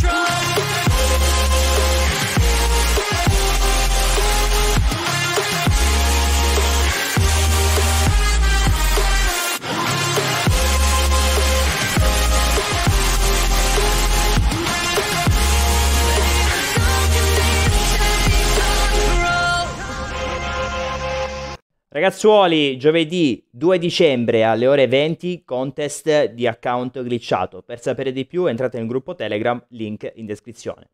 control. Ragazzuoli, giovedì 2 dicembre alle ore 20, contest di account glitchato. Per sapere di più entrate nel gruppo Telegram, link in descrizione.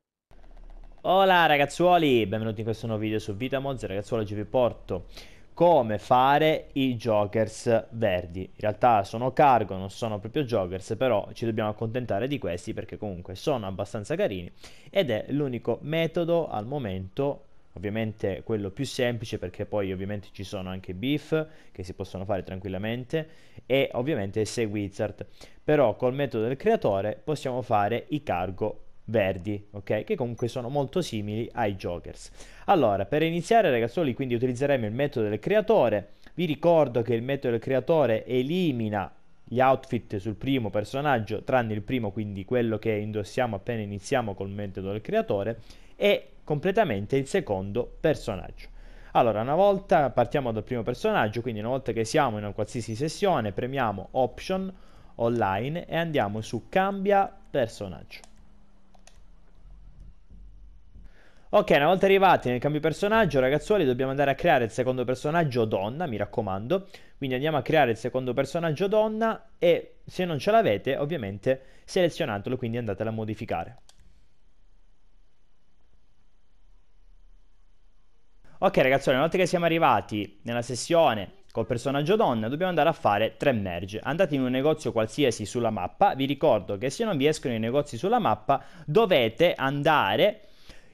Hola ragazzuoli, benvenuti in questo nuovo video su Vitamoz. Ragazzuoli, oggi vi porto come fare i jokers verdi. In realtà sono cargo, non sono proprio jokers, però ci dobbiamo accontentare di questi perché comunque sono abbastanza carini ed è l'unico metodo al momento ovviamente quello più semplice perché poi ovviamente ci sono anche beef che si possono fare tranquillamente e ovviamente sei wizard però col metodo del creatore possiamo fare i cargo verdi ok che comunque sono molto simili ai jokers allora per iniziare ragazzoli quindi utilizzeremo il metodo del creatore vi ricordo che il metodo del creatore elimina gli outfit sul primo personaggio tranne il primo quindi quello che indossiamo appena iniziamo col metodo del creatore e completamente il secondo personaggio. Allora, una volta partiamo dal primo personaggio, quindi una volta che siamo in una qualsiasi sessione, premiamo Option online e andiamo su Cambia personaggio. Ok, una volta arrivati nel cambio personaggio, ragazzuoli, dobbiamo andare a creare il secondo personaggio donna, mi raccomando. Quindi andiamo a creare il secondo personaggio donna e se non ce l'avete, ovviamente selezionatelo, quindi andatela a modificare. Ok ragazzi, una volta che siamo arrivati nella sessione col personaggio donna dobbiamo andare a fare tre merge andate in un negozio qualsiasi sulla mappa vi ricordo che se non vi escono i negozi sulla mappa dovete andare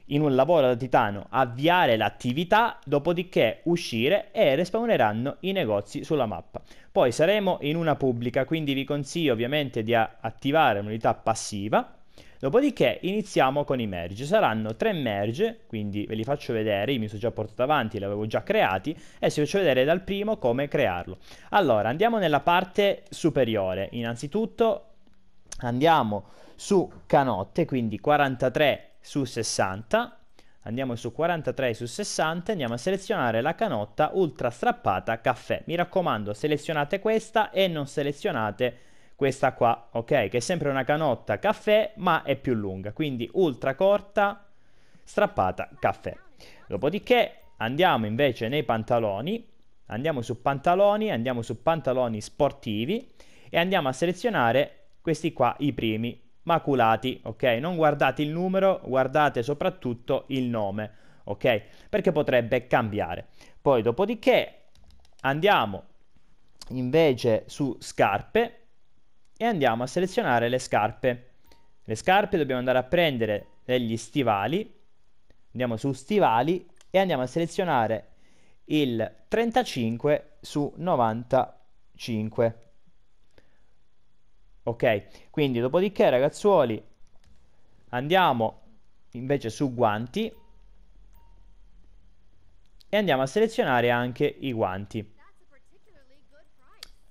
in un lavoro da titano avviare l'attività dopodiché uscire e respawneranno i negozi sulla mappa poi saremo in una pubblica quindi vi consiglio ovviamente di attivare un'unità passiva Dopodiché iniziamo con i merge, saranno tre merge, quindi ve li faccio vedere, io mi sono già portato avanti, li avevo già creati, e vi faccio vedere dal primo come crearlo. Allora, andiamo nella parte superiore, innanzitutto andiamo su canotte, quindi 43 su 60, andiamo su 43 su 60 andiamo a selezionare la canotta ultra strappata caffè mi raccomando selezionate questa e non selezionate questa qua, ok? Che è sempre una canotta caffè, ma è più lunga, quindi ultra corta, strappata caffè. Dopodiché andiamo invece nei pantaloni, andiamo su pantaloni, andiamo su pantaloni sportivi e andiamo a selezionare questi qua, i primi, maculati, ok? Non guardate il numero, guardate soprattutto il nome, ok? Perché potrebbe cambiare. Poi dopodiché andiamo invece su scarpe e andiamo a selezionare le scarpe. Le scarpe dobbiamo andare a prendere degli stivali, andiamo su stivali e andiamo a selezionare il 35 su 95. Ok, quindi dopodiché ragazzuoli andiamo invece su guanti e andiamo a selezionare anche i guanti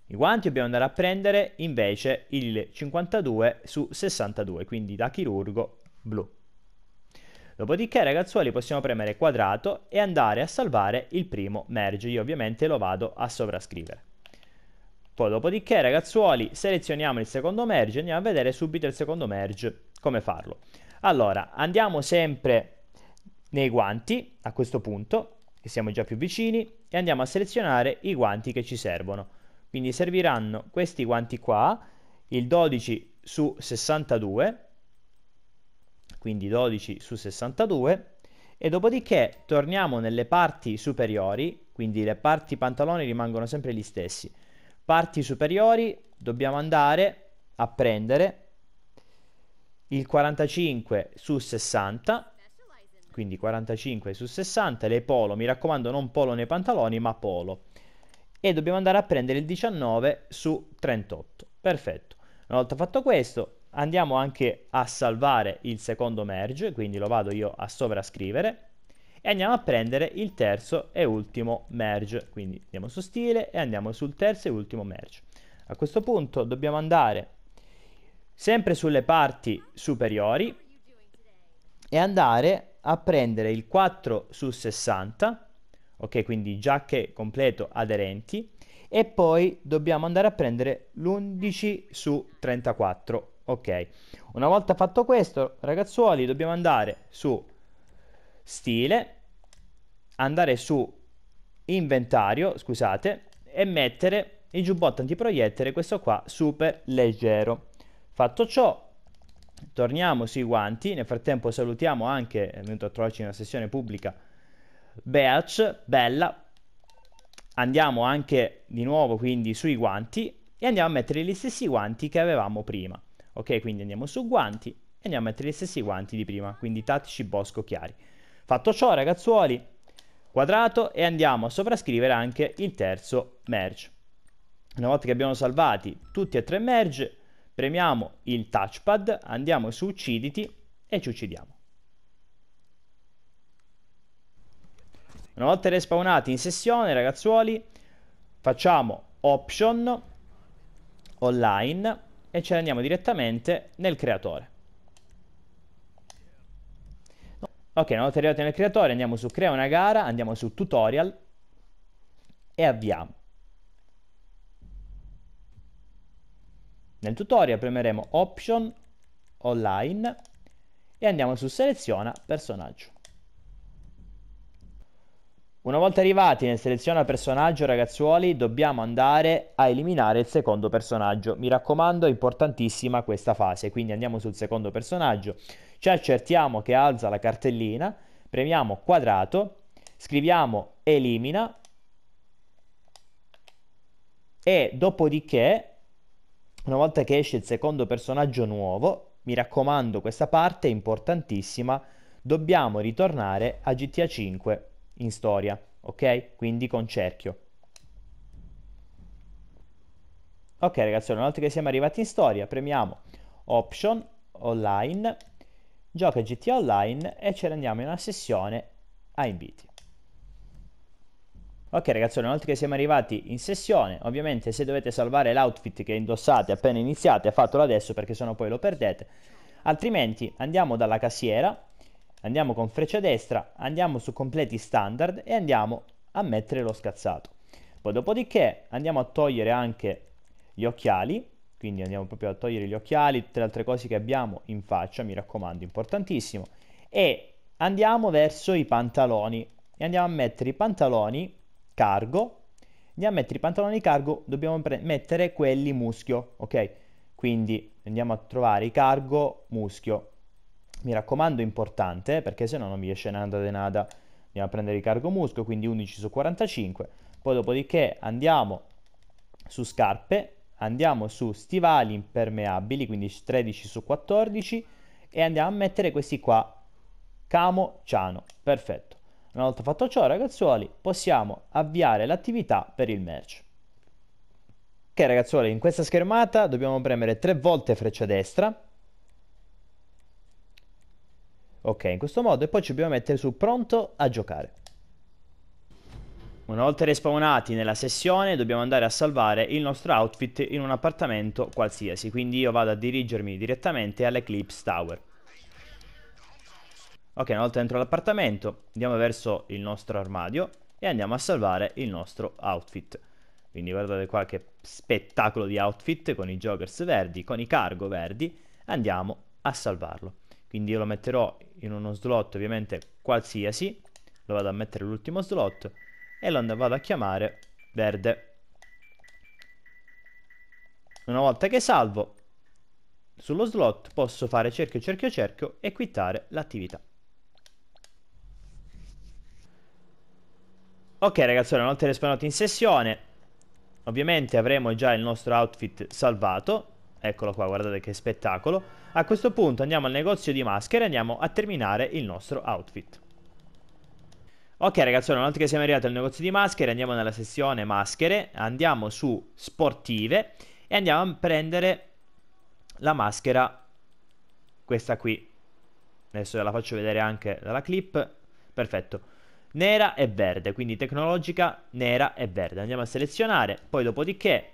i guanti dobbiamo andare a prendere invece il 52 su 62 quindi da chirurgo blu dopodiché ragazzuoli possiamo premere quadrato e andare a salvare il primo merge io ovviamente lo vado a sovrascrivere poi dopodiché ragazzuoli selezioniamo il secondo merge e andiamo a vedere subito il secondo merge come farlo allora andiamo sempre nei guanti a questo punto che siamo già più vicini e andiamo a selezionare i guanti che ci servono quindi serviranno questi guanti qua, il 12 su 62, quindi 12 su 62, e dopodiché torniamo nelle parti superiori, quindi le parti pantaloni rimangono sempre gli stessi. Parti superiori dobbiamo andare a prendere il 45 su 60, quindi 45 su 60, le polo, mi raccomando non polo nei pantaloni ma polo e dobbiamo andare a prendere il 19 su 38. Perfetto. Una volta fatto questo, andiamo anche a salvare il secondo merge, quindi lo vado io a sovrascrivere e andiamo a prendere il terzo e ultimo merge. Quindi andiamo su stile e andiamo sul terzo e ultimo merge. A questo punto dobbiamo andare sempre sulle parti superiori e andare a prendere il 4 su 60 ok? Quindi giacche completo aderenti e poi dobbiamo andare a prendere l'11 su 34, ok? Una volta fatto questo, ragazzuoli, dobbiamo andare su stile, andare su inventario, scusate, e mettere il giubbotto antiproiettile, questo qua, super leggero. Fatto ciò, torniamo sui guanti, nel frattempo salutiamo anche, è venuto a trovarci in una sessione pubblica, Beach, bella. Andiamo anche di nuovo quindi sui guanti e andiamo a mettere gli stessi guanti che avevamo prima. Ok, quindi andiamo su guanti e andiamo a mettere gli stessi guanti di prima, quindi tattici bosco chiari. Fatto ciò ragazzuoli, quadrato e andiamo a sovrascrivere anche il terzo merge. Una volta che abbiamo salvati tutti e tre merge, premiamo il touchpad, andiamo su ucciditi e ci uccidiamo. Una volta respawnati in sessione, ragazzuoli, facciamo option online e ce ne andiamo direttamente nel creatore. Ok, una volta arrivati nel creatore andiamo su crea una gara, andiamo su tutorial e avviamo. Nel tutorial premeremo option online e andiamo su seleziona personaggio. Una volta arrivati nel seleziona personaggio, ragazzuoli, dobbiamo andare a eliminare il secondo personaggio. Mi raccomando, è importantissima questa fase, quindi andiamo sul secondo personaggio. Ci accertiamo che alza la cartellina, premiamo quadrato, scriviamo elimina e dopodiché, una volta che esce il secondo personaggio nuovo, mi raccomando, questa parte è importantissima, dobbiamo ritornare a GTA 5 in storia, ok? Quindi con cerchio. Ok ragazzi, una volta che siamo arrivati in storia, premiamo Option, Online, Gioca GTA Online e ce ne andiamo in una sessione a inviti. Ok ragazzi, una volta che siamo arrivati in sessione, ovviamente se dovete salvare l'outfit che indossate appena iniziate, fatelo adesso perché sennò poi lo perdete. Altrimenti andiamo dalla cassiera Andiamo con freccia destra, andiamo su completi standard e andiamo a mettere lo scazzato. Poi dopodiché andiamo a togliere anche gli occhiali, quindi andiamo proprio a togliere gli occhiali, tutte le altre cose che abbiamo in faccia, mi raccomando, importantissimo. E andiamo verso i pantaloni e andiamo a mettere i pantaloni cargo. Andiamo a mettere i pantaloni cargo, dobbiamo mettere quelli muschio, ok? Quindi andiamo a trovare i cargo muschio mi raccomando importante perché se no non vi esce nada de nada andiamo a prendere il cargo musco quindi 11 su 45 poi dopodiché andiamo su scarpe andiamo su stivali impermeabili quindi 13 su 14 e andiamo a mettere questi qua camo ciano perfetto una volta fatto ciò ragazzuoli possiamo avviare l'attività per il merge ok ragazzuoli in questa schermata dobbiamo premere tre volte freccia destra Ok, in questo modo e poi ci dobbiamo mettere su pronto a giocare. Una volta respawnati nella sessione dobbiamo andare a salvare il nostro outfit in un appartamento qualsiasi, quindi io vado a dirigermi direttamente all'Eclipse Tower. Ok, una volta dentro l'appartamento andiamo verso il nostro armadio e andiamo a salvare il nostro outfit. Quindi guardate qua che spettacolo di outfit con i joggers verdi, con i cargo verdi, andiamo a salvarlo quindi io lo metterò in uno slot ovviamente qualsiasi lo vado a mettere l'ultimo slot e lo vado a chiamare verde una volta che salvo sullo slot posso fare cerchio cerchio cerchio e quittare l'attività ok ragazzi una volta respawnati in sessione ovviamente avremo già il nostro outfit salvato Eccolo qua, guardate che spettacolo. A questo punto andiamo al negozio di maschere e andiamo a terminare il nostro outfit. Ok ragazzi, una volta che siamo arrivati al negozio di maschere andiamo nella sezione maschere, andiamo su sportive e andiamo a prendere la maschera, questa qui. Adesso ve la faccio vedere anche dalla clip, perfetto. Nera e verde, quindi tecnologica nera e verde. Andiamo a selezionare, poi dopodiché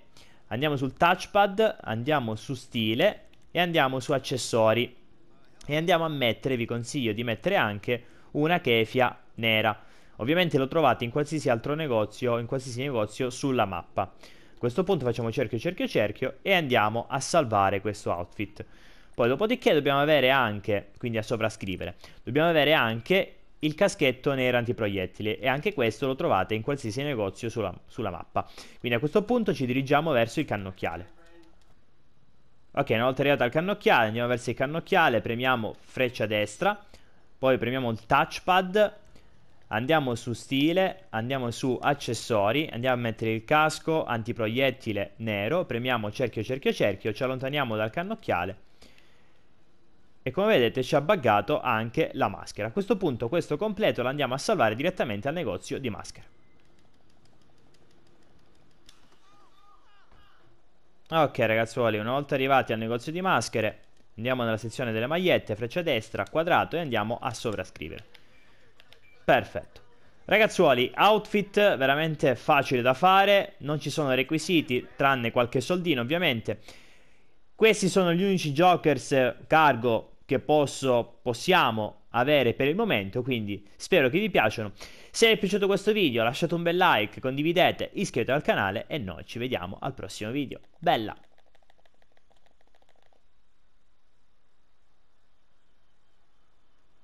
Andiamo sul touchpad, andiamo su stile e andiamo su accessori. E andiamo a mettere, vi consiglio di mettere anche una kefia nera. Ovviamente lo trovate in qualsiasi altro negozio, in qualsiasi negozio sulla mappa. A questo punto facciamo cerchio, cerchio, cerchio e andiamo a salvare questo outfit. Poi dopodiché dobbiamo avere anche, quindi a sovrascrivere, dobbiamo avere anche il caschetto nero antiproiettile e anche questo lo trovate in qualsiasi negozio sulla, sulla mappa. Quindi a questo punto ci dirigiamo verso il cannocchiale. Ok, una volta arrivato al cannocchiale, andiamo verso il cannocchiale, premiamo freccia destra, poi premiamo il touchpad, andiamo su stile, andiamo su accessori, andiamo a mettere il casco antiproiettile nero, premiamo cerchio cerchio cerchio, ci allontaniamo dal cannocchiale e come vedete ci ha buggato anche la maschera. A questo punto questo completo lo andiamo a salvare direttamente al negozio di maschera. Ok ragazzuoli, una volta arrivati al negozio di maschere, andiamo nella sezione delle magliette, freccia destra, quadrato e andiamo a sovrascrivere. Perfetto. Ragazzuoli, outfit veramente facile da fare, non ci sono requisiti, tranne qualche soldino ovviamente. Questi sono gli unici jokers cargo che posso, possiamo avere per il momento, quindi spero che vi piacciono. Se vi è piaciuto questo video lasciate un bel like, condividete, iscrivetevi al canale e noi ci vediamo al prossimo video. Bella!